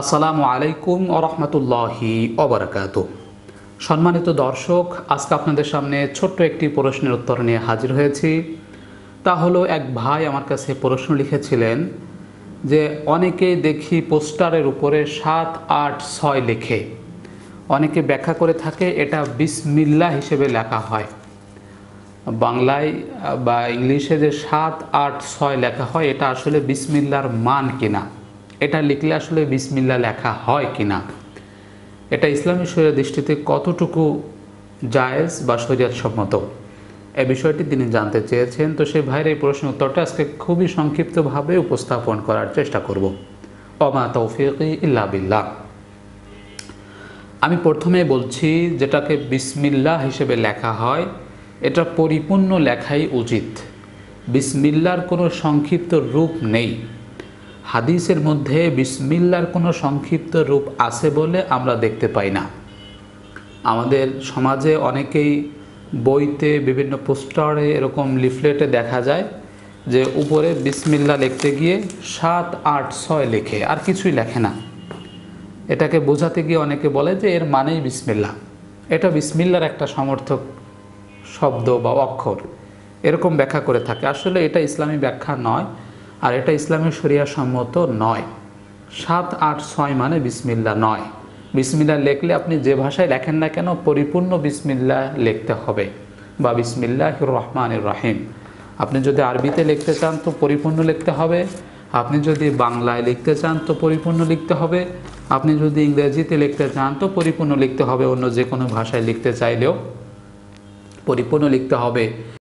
আসসালামু আলাইকুম ওরহমতুল্লাহি অবরাকাত সম্মানিত দর্শক আজকে আপনাদের সামনে ছোট্ট একটি প্রশ্নের উত্তর নিয়ে হাজির হয়েছি তা হলো এক ভাই আমার কাছে প্রশ্ন লিখেছিলেন যে অনেকে দেখি পোস্টারের উপরে সাত আট ছয় লেখে অনেকে ব্যাখ্যা করে থাকে এটা বিসমিল্লা হিসেবে লেখা হয় বাংলায় বা ইংলিশে যে সাত আট ছয় লেখা হয় এটা আসলে বিসমিল্লার মান কিনা এটা লিখলে আসলে বিসমিল্লা লেখা হয় কি না এটা ইসলামী শরীয় দৃষ্টিতে কতটুকু জায়েজ বা শরীয়ত সম্মত এ বিষয়টি তিনি জানতে চেয়েছেন তো সেই ভাইয়ের এই প্রশ্ন উত্তরটা আজকে খুবই সংক্ষিপ্তভাবে উপস্থাপন করার চেষ্টা করব অমা তৌফিক ইল্লা বিল্লাহ আমি প্রথমে বলছি যেটাকে বিসমিল্লা হিসেবে লেখা হয় এটা পরিপূর্ণ লেখাই উচিত বিসমিল্লার কোনো সংক্ষিপ্ত রূপ নেই হাদিসের মধ্যে বিসমিল্লার কোনো সংক্ষিপ্ত রূপ আছে বলে আমরা দেখতে পাই না আমাদের সমাজে অনেকেই বইতে বিভিন্ন পোস্টারে এরকম লিফলেটে দেখা যায় যে উপরে বিসমিল্লা লিখতে গিয়ে সাত আট ছয় লেখে আর কিছুই লেখে না এটাকে বোঝাতে গিয়ে অনেকে বলে যে এর মানেই বিসমিল্লা এটা বিসমিল্লার একটা সমর্থক শব্দ বা অক্ষর এরকম ব্যাখ্যা করে থাকে আসলে এটা ইসলামী ব্যাখ্যা নয় আর এটা ইসলামের শরিয়া সম্মত নয় সাত আট ছয় মানে বিসমিল্লা নয় বিসমিল্লা লেখলে আপনি যে ভাষায় লেখেন না কেন পরিপূর্ণ বিসমিল্লা লিখতে হবে বা বিসমিল্লাহ রহমান রাহিম আপনি যদি আরবিতে লিখতে চান তো পরিপূর্ণ লিখতে হবে আপনি যদি বাংলায় লিখতে চান তো পরিপূর্ণ লিখতে হবে আপনি যদি ইংরেজিতে লিখতে চান তো পরিপূর্ণ লিখতে হবে অন্য যে কোনো ভাষায় লিখতে চাইলেও পরিপূর্ণ লিখতে হবে